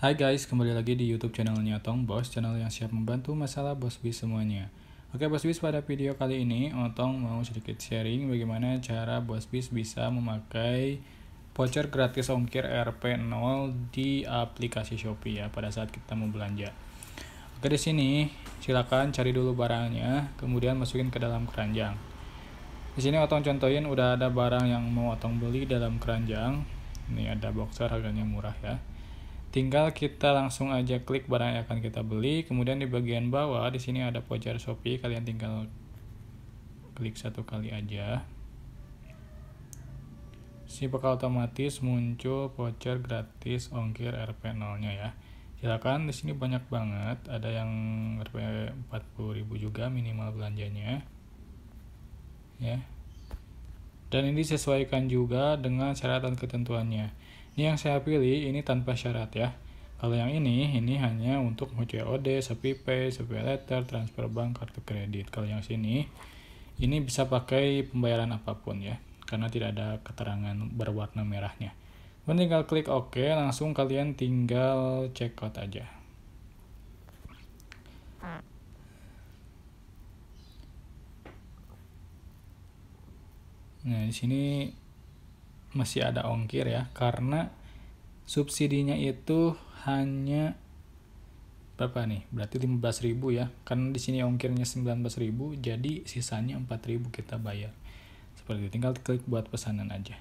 Hai guys, kembali lagi di YouTube channel Nyotong Bos, channel yang siap membantu masalah Bos Bis semuanya. Oke Bos Bis, pada video kali ini Otong mau sedikit sharing bagaimana cara Bos Bis bisa memakai voucher gratis ongkir RP0 di aplikasi Shopee ya pada saat kita mau belanja. Oke di sini silakan cari dulu barangnya, kemudian masukin ke dalam keranjang. Di sini Otong contohin udah ada barang yang mau Otong beli dalam keranjang. Ini ada boxer harganya murah ya. Tinggal kita langsung aja klik barang yang akan kita beli. Kemudian di bagian bawah di sini ada voucher Shopee. Kalian tinggal klik satu kali aja. Si bakal otomatis muncul voucher gratis ongkir RP0-nya ya. Silakan di sini banyak banget, ada yang RP 40.000 juga minimal belanjanya. Ya. Dan ini disesuaikan juga dengan syarat dan ketentuannya. Ini yang saya pilih, ini tanpa syarat ya. Kalau yang ini, ini hanya untuk COD, sepipe, letter, transfer bank, kartu kredit. Kalau yang sini, ini bisa pakai pembayaran apapun ya, karena tidak ada keterangan berwarna merahnya. Kemudian tinggal klik OK, langsung kalian tinggal check out aja. Nah, di sini masih ada ongkir ya karena subsidinya itu hanya berapa nih? Berarti 15.000 ya. karena di sini ongkirnya 19.000, jadi sisanya 4.000 kita bayar. Seperti itu. Tinggal klik buat pesanan aja.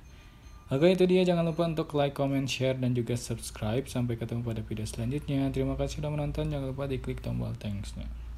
Oke, itu dia. Jangan lupa untuk like, comment, share, dan juga subscribe. Sampai ketemu pada video selanjutnya. Terima kasih sudah menonton. Jangan lupa diklik tombol thanks-nya.